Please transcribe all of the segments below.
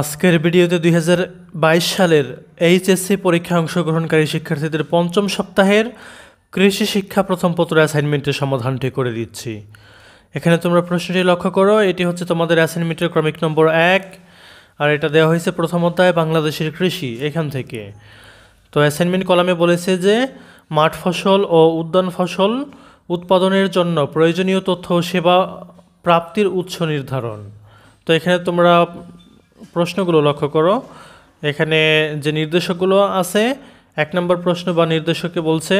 আজকের ভিডিওতে দুই সালের এইচএসসি পরীক্ষা অংশগ্রহণকারী শিক্ষার্থীদের পঞ্চম সপ্তাহের কৃষি শিক্ষা প্রথম পত্র অ্যাসাইনমেন্টের সমাধানটি করে দিচ্ছি এখানে তোমরা প্রশ্নটি লক্ষ্য করো এটি হচ্ছে তোমাদের অ্যাসাইনমেন্টের ক্রমিক নম্বর এক আর এটা দেওয়া হয়েছে প্রথম অধ্যায় বাংলাদেশের কৃষি এখান থেকে তো অ্যাসাইনমেন্ট কলামে বলেছে যে মাঠ ফসল ও উদ্যান ফসল উৎপাদনের জন্য প্রয়োজনীয় তথ্য সেবা প্রাপ্তির উৎস নির্ধারণ তো এখানে তোমরা প্রশ্নগুলো লক্ষ্য করো এখানে যে নির্দেশকগুলো আছে এক নম্বর প্রশ্ন বা নির্দেশকে বলছে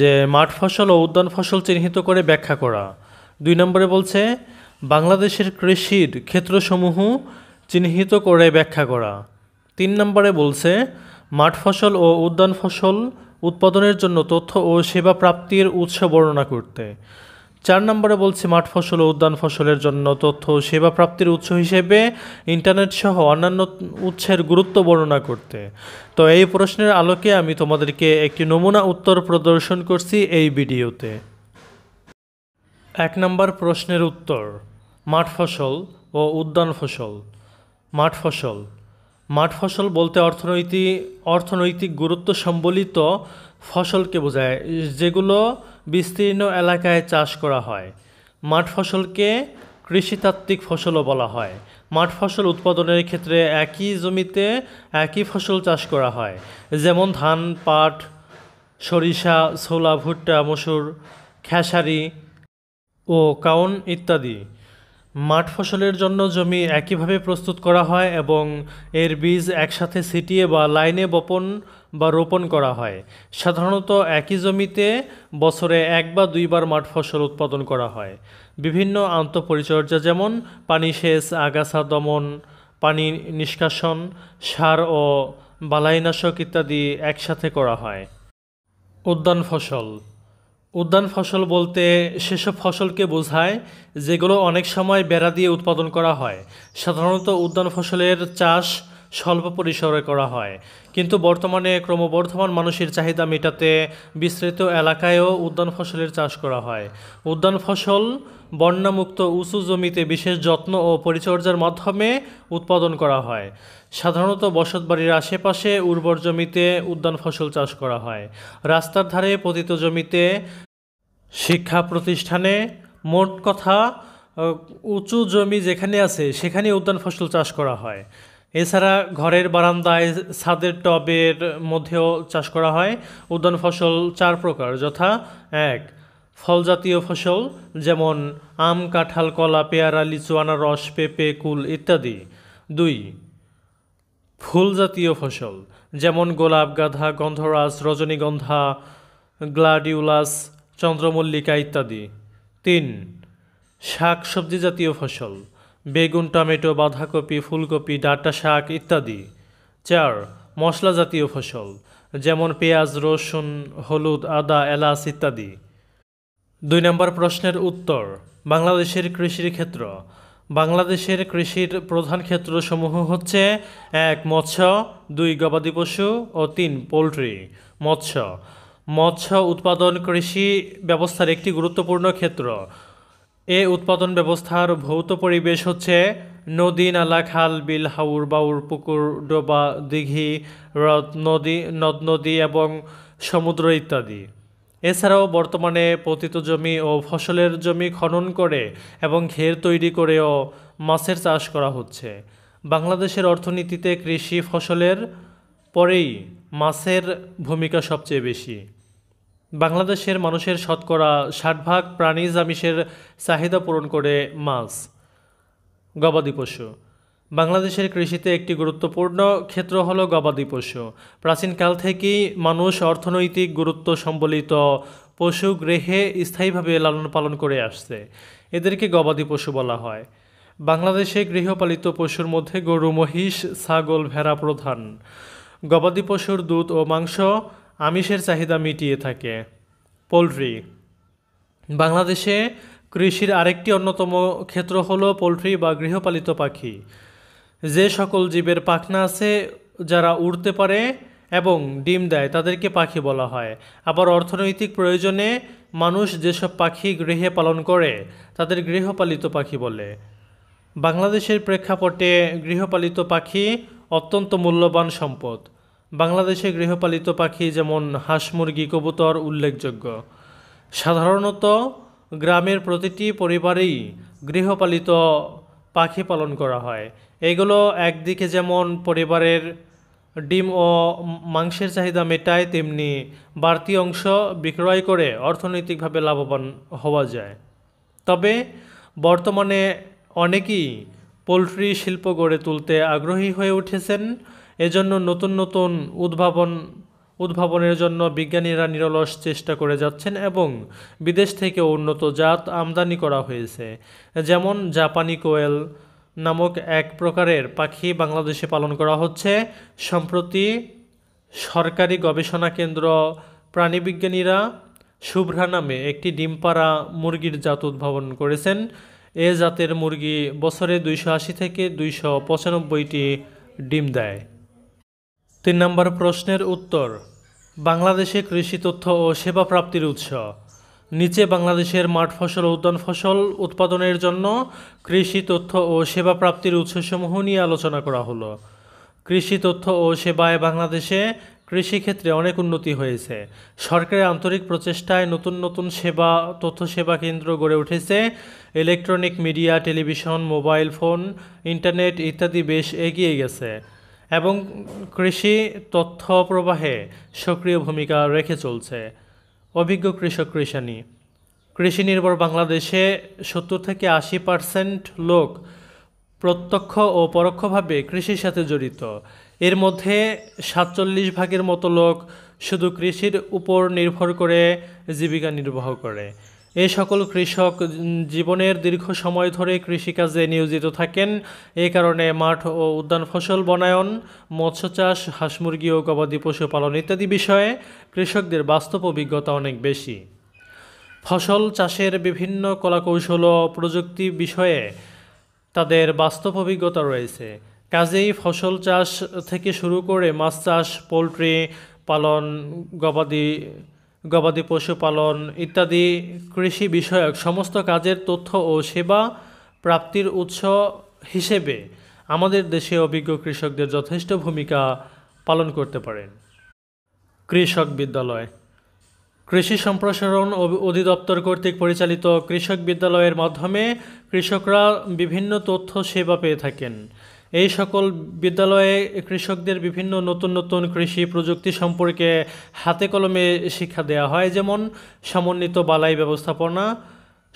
যে মাঠ ফসল ও উদ্যান ফসল চিহ্নিত করে ব্যাখ্যা করা দুই নম্বরে বলছে বাংলাদেশের কৃষির ক্ষেত্রসমূহ চিহ্নিত করে ব্যাখ্যা করা তিন নম্বরে বলছে মাঠ ফসল ও উদ্যান ফসল উৎপাদনের জন্য তথ্য ও সেবা প্রাপ্তির উৎস বর্ণনা করতে চার নম্বরে বলছি মাঠ ফসল ও উদ্যান ফসলের জন্য তথ্য সেবা প্রাপ্তির উৎস হিসেবে ইন্টারনেট সহ অন্যান্য উৎসের গুরুত্ব বর্ণনা করতে তো এই প্রশ্নের আলোকে আমি তোমাদেরকে একটি নমুনা উত্তর প্রদর্শন করছি এই ভিডিওতে এক নম্বর প্রশ্নের উত্তর মাঠ ফসল ও উদ্যান ফসল মাঠ ফসল মাঠ ফসল বলতে অর্থনৈতিক অর্থনৈতিক গুরুত্ব সম্বলিত ফসলকে বোঝায় যেগুলো বিস্তীর্ণ এলাকায় চাষ করা হয় মাঠ ফসলকে কৃষিতাত্ত্বিক ফসলও বলা হয় মাঠ ফসল উৎপাদনের ক্ষেত্রে একই জমিতে একই ফসল চাষ করা হয় যেমন ধান পাট সরিষা ছোলা ভুট্টা মসুর খেসারি ও কাউন ইত্যাদি মাঠ ফসলের জন্য জমি একইভাবে প্রস্তুত করা হয় এবং এর বীজ একসাথে সিটিয়ে বা লাইনে বপন বা রোপণ করা হয় সাধারণত একই জমিতে বছরে এক বা দুইবার মাঠ ফসল উৎপাদন করা হয় বিভিন্ন আন্তঃপরিচর্যা যেমন পানি সেচ আগাছা দমন পানি নিষ্কাশন সার ও বালাইনাশক ইত্যাদি একসাথে করা হয় উদ্যান ফসল উদ্যান ফসল বলতে সেসব ফসলকে বোঝায় যেগুলো অনেক সময় বেড়া দিয়ে উৎপাদন করা হয় সাধারণত উদ্যান ফসলের চাষ স্বল্প পরিসরে করা হয় কিন্তু বর্তমানে ক্রমবর্ধমান মানুষের চাহিদা মেটাতে বিস্তৃত এলাকায়ও উদ্যান ফসলের চাষ করা হয় উদ্যান ফসল বন্যামুক্ত উঁচু জমিতে বিশেষ যত্ন ও পরিচর্যার মাধ্যমে উৎপাদন করা হয় সাধারণত বসতবাড়ির আশেপাশে উর্বর জমিতে উদ্যান ফসল চাষ করা হয় রাস্তার ধারে পতিত জমিতে শিক্ষা প্রতিষ্ঠানে মোট কথা উঁচু জমি যেখানে আছে সেখানে উদ্যান ফসল চাষ করা হয় এছাড়া ঘরের বারান্দায় ছাদের টবের মধ্যেও চাষ করা হয় উদ্যান ফসল চার প্রকার যথা এক ফলজাতীয় ফসল যেমন আম কাঁঠাল কলা পেয়ারা লিচু আনারস পেঁপে কুল ইত্যাদি দুই ফুলজাতীয় ফসল যেমন গোলাপ গাঁধা গন্ধরাস রজনীগন্ধা গ্লাডিউলাস চন্দ্রমল্লিকা ইত্যাদি তিন শাক সবজি জাতীয় ফসল বেগুন টমেটো বাঁধাকপি ফুলকপি ডাটা শাক ইত্যাদি চার মশলা জাতীয় ফসল যেমন পেঁয়াজ রসুন হলুদ আদা এলাচ ইত্যাদি দুই নম্বর প্রশ্নের উত্তর বাংলাদেশের কৃষির ক্ষেত্র বাংলাদেশের কৃষির প্রধান ক্ষেত্রসমূহ হচ্ছে এক মৎস্য দুই গবাদি পশু ও তিন পোলট্রি মৎস্য মৎস্য উৎপাদন কৃষি ব্যবস্থার একটি গুরুত্বপূর্ণ ক্ষেত্র এ উৎপাদন ব্যবস্থার ভৌত পরিবেশ হচ্ছে নদী নালা খাল বিল হাউর বাউর পুকুর ডোবা দিঘি হ্রদ নদী নদ নদী এবং সমুদ্র ইত্যাদি এছাড়াও বর্তমানে পতিত জমি ও ফসলের জমি খনন করে এবং ঘের তৈরি করেও মাছের চাষ করা হচ্ছে বাংলাদেশের অর্থনীতিতে কৃষি ফসলের পরেই মাছের ভূমিকা সবচেয়ে বেশি বাংলাদেশের মানুষের শতকরা ষাট ভাগ প্রাণীজ আমিষের চাহিদা পূরণ করে মাছ গবাদি পশু বাংলাদেশের কৃষিতে একটি গুরুত্বপূর্ণ ক্ষেত্র হল গবাদি পশু প্রাচীনকাল থেকেই মানুষ অর্থনৈতিক গুরুত্ব সম্বলিত পশু গৃহে স্থায়ীভাবে লালন পালন করে আসছে এদেরকে গবাদি পশু বলা হয় বাংলাদেশে গৃহপালিত পশুর মধ্যে গরু মহিষ ছাগল ভেড়া প্রধান গবাদি পশুর দুধ ও মাংস আমিষের চাহিদা মিটিয়ে থাকে পোলট্রি বাংলাদেশে কৃষির আরেকটি অন্যতম ক্ষেত্র হলো পোলট্রি বা গৃহপালিত পাখি যে সকল জীবের পাখনা আছে যারা উড়তে পারে এবং ডিম দেয় তাদেরকে পাখি বলা হয় আবার অর্থনৈতিক প্রয়োজনে মানুষ যেসব পাখি গৃহে পালন করে তাদের গৃহপালিত পাখি বলে বাংলাদেশের প্রেক্ষাপটে গৃহপালিত পাখি অত্যন্ত মূল্যবান সম্পদ বাংলাদেশে গৃহপালিত পাখি যেমন হাঁস মুরগি কবুতর উল্লেখযোগ্য সাধারণত গ্রামের প্রতিটি পরিবারেই গৃহপালিত পাখি পালন করা হয় এগুলো একদিকে যেমন পরিবারের ডিম ও মাংসের চাহিদা মেটায় তেমনি বাড়তি অংশ বিক্রয় করে অর্থনৈতিকভাবে লাভবান হওয়া যায় তবে বর্তমানে অনেকেই পোলট্রি শিল্প গড়ে তুলতে আগ্রহী হয়ে উঠেছেন এজন্য নতুন নতুন উদ্ভাবন উদ্ভাবনের জন্য বিজ্ঞানীরা নিরলস চেষ্টা করে যাচ্ছেন এবং বিদেশ থেকে উন্নত জাত আমদানি করা হয়েছে যেমন জাপানি কোয়েল নামক এক প্রকারের পাখি বাংলাদেশে পালন করা হচ্ছে সম্প্রতি সরকারি গবেষণা কেন্দ্র প্রাণীবিজ্ঞানীরা শুভ্রা নামে একটি ডিমপাড়া মুরগির জাত উদ্ভাবন করেছেন এ জাতের মুরগি বছরে দুইশো আশি থেকে দুইশো পঁচানব্বইটি ডিম দেয় তিন নম্বর প্রশ্নের উত্তর বাংলাদেশে কৃষি তথ্য ও সেবা প্রাপ্তির উৎস নিচে বাংলাদেশের মাঠ ফসল ও উদ্যান ফসল উৎপাদনের জন্য কৃষি তথ্য ও সেবা প্রাপ্তির উৎসসমূহ নিয়ে আলোচনা করা হলো কৃষি তথ্য ও সেবায় বাংলাদেশে কৃষিক্ষেত্রে অনেক উন্নতি হয়েছে সরকারের আন্তরিক প্রচেষ্টায় নতুন নতুন সেবা তথ্য সেবা কেন্দ্র গড়ে উঠেছে electronic media television mobile phone internet ইত্যাদি বেশ এগিয়ে গেছে এবং কৃষি তথ্য প্রবাহে সক্রিয় ভূমিকা রেখে চলছে অভিজ্ঞ কৃষক কৃষানি কৃষি নির্ভর বাংলাদেশে সত্তর থেকে আশি পার্সেন্ট লোক প্রত্যক্ষ ও পরোক্ষভাবে কৃষির সাথে জড়িত এর মধ্যে সাতচল্লিশ ভাগের মতো লোক শুধু কৃষির উপর নির্ভর করে জীবিকা নির্বাহ করে এ সকল কৃষক জীবনের দীর্ঘ সময় ধরে কৃষিকাজে নিয়োজিত থাকেন এ কারণে মাঠ ও উদ্যান ফসল বনায়ন মৎস্য চাষ হাঁস মুরগি ও গবাদি পশুপালন ইত্যাদি বিষয়ে কৃষকদের বাস্তব অভিজ্ঞতা অনেক বেশি ফসল চাষের বিভিন্ন কলাকৌশল ও প্রযুক্তি বিষয়ে তাদের বাস্তব অভিজ্ঞতা রয়েছে কাজেই ফসল চাষ থেকে শুরু করে মাছ চাষ পোলট্রি পালন গবাদি গবাদি পশুপালন ইত্যাদি কৃষি বিষয়ক সমস্ত কাজের তথ্য ও সেবা প্রাপ্তির উৎস হিসেবে আমাদের দেশে অভিজ্ঞ কৃষকদের যথেষ্ট ভূমিকা পালন করতে পারেন কৃষক বিদ্যালয় কৃষি সম্প্রসারণ অধিদপ্তর কর্তৃক পরিচালিত কৃষক বিদ্যালয়ের মাধ্যমে কৃষকরা বিভিন্ন তথ্য সেবা পেয়ে থাকেন এই সকল বিদ্যালয়ে কৃষকদের বিভিন্ন নতুন নতুন কৃষি প্রযুক্তি সম্পর্কে হাতে কলমে শিক্ষা দেওয়া হয় যেমন সমন্বিত বালাই ব্যবস্থাপনা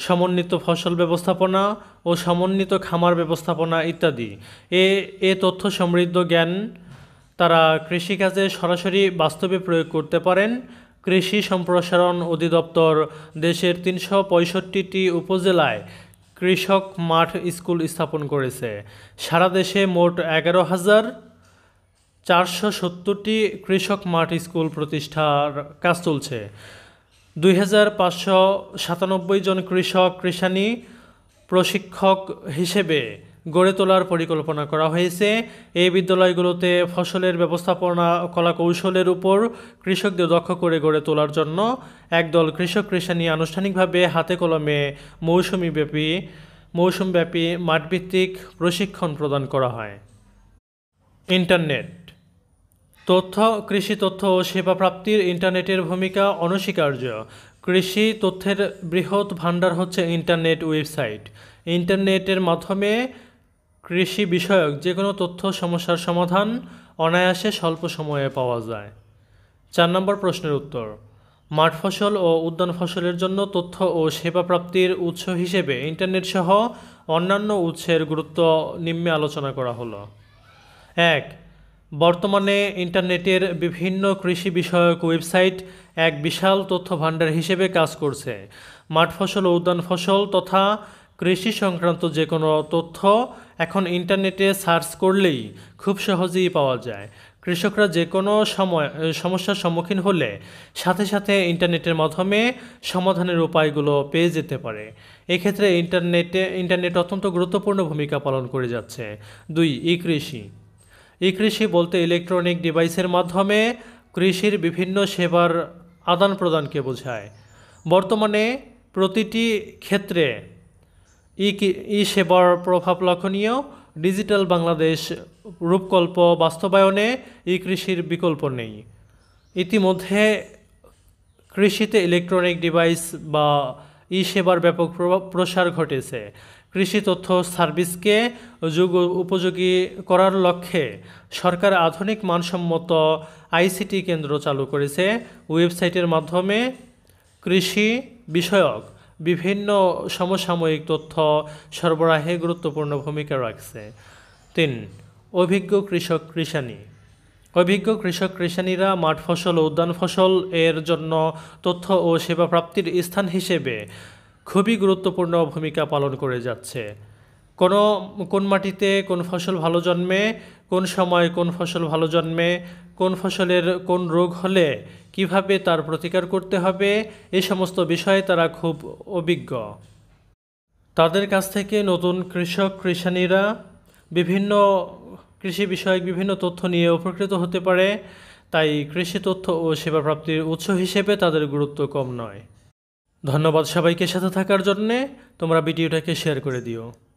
সমন্বিত ফসল ব্যবস্থাপনা ও সমন্বিত খামার ব্যবস্থাপনা ইত্যাদি এ এ তথ্য সমৃদ্ধ জ্ঞান তারা কৃষিকাজে সরাসরি বাস্তবে প্রয়োগ করতে পারেন কৃষি সম্প্রসারণ অধিদপ্তর দেশের তিনশো পঁয়ষট্টিটি উপজেলায় কৃষক মাঠ স্কুল স্থাপন করেছে সারা দেশে মোট এগারো হাজার চারশো সত্তরটি কৃষক মাঠ স্কুল প্রতিষ্ঠার কাজ চলছে দুই হাজার পাঁচশো সাতানব্বই জন কৃষক কৃষাণী প্রশিক্ষক হিসেবে গড়ে তোলার পরিকল্পনা করা হয়েছে এই বিদ্যালয়গুলোতে ফসলের ব্যবস্থাপনা কলাকৌশলের উপর কৃষকদের দক্ষ করে গড়ে তোলার জন্য একদল কৃষক কৃষানি আনুষ্ঠানিকভাবে হাতে কলমে মৌসুমিব্যাপী মৌসুমব্যাপী মাঠভিত্তিক প্রশিক্ষণ প্রদান করা হয় ইন্টারনেট তথ্য কৃষি তথ্য ও সেবা প্রাপ্তির ইন্টারনেটের ভূমিকা অনস্বীকার্য কৃষি তথ্যের বৃহৎ ভাণ্ডার হচ্ছে ইন্টারনেট ওয়েবসাইট ইন্টারনেটের মাধ্যমে কৃষি বিষয়ক যে কোনো তথ্য সমস্যার সমাধান অনায়াসে স্বল্প সময়ে পাওয়া যায় চার নম্বর প্রশ্নের উত্তর মাঠ ফসল ও উদ্যান ফসলের জন্য তথ্য ও সেবা প্রাপ্তির উৎস হিসেবে ইন্টারনেট সহ অন্যান্য উৎসের গুরুত্ব নিম্নে আলোচনা করা হলো এক বর্তমানে ইন্টারনেটের বিভিন্ন কৃষি বিষয়ক ওয়েবসাইট এক বিশাল তথ্য ভাণ্ডার হিসেবে কাজ করছে মাঠ ফসল ও উদ্যান ফসল তথা কৃষি সংক্রান্ত যে কোনো তথ্য এখন ইন্টারনেটে সার্চ করলেই খুব সহজেই পাওয়া যায় কৃষকরা যে কোনো সময় সমস্যার সম্মুখীন হলে সাথে সাথে ইন্টারনেটের মাধ্যমে সমাধানের উপায়গুলো পেয়ে যেতে পারে এক্ষেত্রে ইন্টারনেটে ইন্টারনেট অত্যন্ত গুরুত্বপূর্ণ ভূমিকা পালন করে যাচ্ছে দুই ই কৃষি ই কৃষি বলতে ইলেকট্রনিক ডিভাইসের মাধ্যমে কৃষির বিভিন্ন সেবার আদান প্রদানকে বোঝায় বর্তমানে প্রতিটি ক্ষেত্রে ই ই সেবার প্রভাব লক্ষণীয় ডিজিটাল বাংলাদেশ রূপকল্প বাস্তবায়নে ই কৃষির বিকল্প নেই ইতিমধ্যে কৃষিতে ইলেকট্রনিক ডিভাইস বা ই সেবার ব্যাপক প্রসার ঘটেছে কৃষি তথ্য সার্ভিসকে যুগ উপযোগী করার লক্ষ্যে সরকার আধুনিক মানসম্মত আইসিটি কেন্দ্র চালু করেছে ওয়েবসাইটের মাধ্যমে কৃষি বিষয়ক বিভিন্ন সমসাময়িক তথ্য সরবরাহে গুরুত্বপূর্ণ ভূমিকা রাখছে তিন অভিজ্ঞ কৃষক কৃষানী অভিজ্ঞ কৃষক কৃষানিরা মাঠ ফসল ও উদ্যান ফসল এর জন্য তথ্য ও সেবা প্রাপ্তির স্থান হিসেবে খুবই গুরুত্বপূর্ণ ভূমিকা পালন করে যাচ্ছে কোন কোন মাটিতে কোন ফসল ভালো জন্মে কোন সময় কোন ফসল ভালো জন্মে কোন ফসলের কোন রোগ হলে কিভাবে তার প্রতিকার করতে হবে এই সমস্ত বিষয়ে তারা খুব অভিজ্ঞ তাদের কাছ থেকে নতুন কৃষক কৃষানীরা বিভিন্ন কৃষি বিষয়ক বিভিন্ন তথ্য নিয়ে উপকৃত হতে পারে তাই কৃষি তথ্য ও সেবা প্রাপ্তির উৎস হিসেবে তাদের গুরুত্ব কম নয় ধন্যবাদ সবাইকে সাথে থাকার জন্যে তোমরা ভিডিওটাকে শেয়ার করে দিও